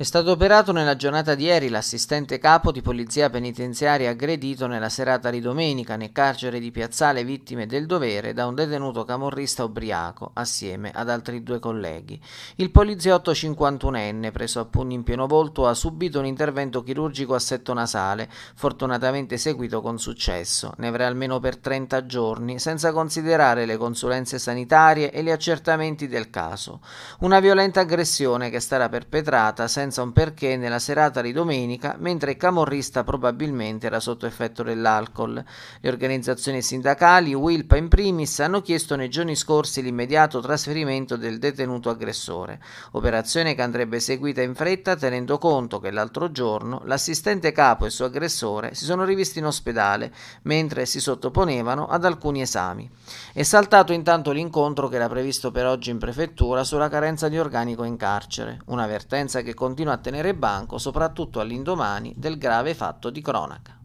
È stato operato nella giornata di ieri l'assistente capo di polizia penitenziaria aggredito nella serata di domenica nel carcere di Piazzale Vittime del Dovere da un detenuto camorrista ubriaco assieme ad altri due colleghi. Il poliziotto 51enne, preso a pugni in pieno volto, ha subito un intervento chirurgico a setto nasale, fortunatamente seguito con successo. Ne avrà almeno per 30 giorni, senza considerare le consulenze sanitarie e gli accertamenti del caso. Una violenta aggressione che sarà perpetrata senza senza un perché nella serata di domenica, mentre il camorrista probabilmente era sotto effetto dell'alcol. Le organizzazioni sindacali, Wilpa in primis, hanno chiesto nei giorni scorsi l'immediato trasferimento del detenuto aggressore, operazione che andrebbe seguita in fretta tenendo conto che l'altro giorno l'assistente capo e il suo aggressore si sono rivisti in ospedale mentre si sottoponevano ad alcuni esami. È saltato intanto l'incontro che era previsto per oggi in prefettura sulla carenza di organico in carcere, un'avvertenza che continua continua a tenere banco soprattutto all'indomani del grave fatto di cronaca.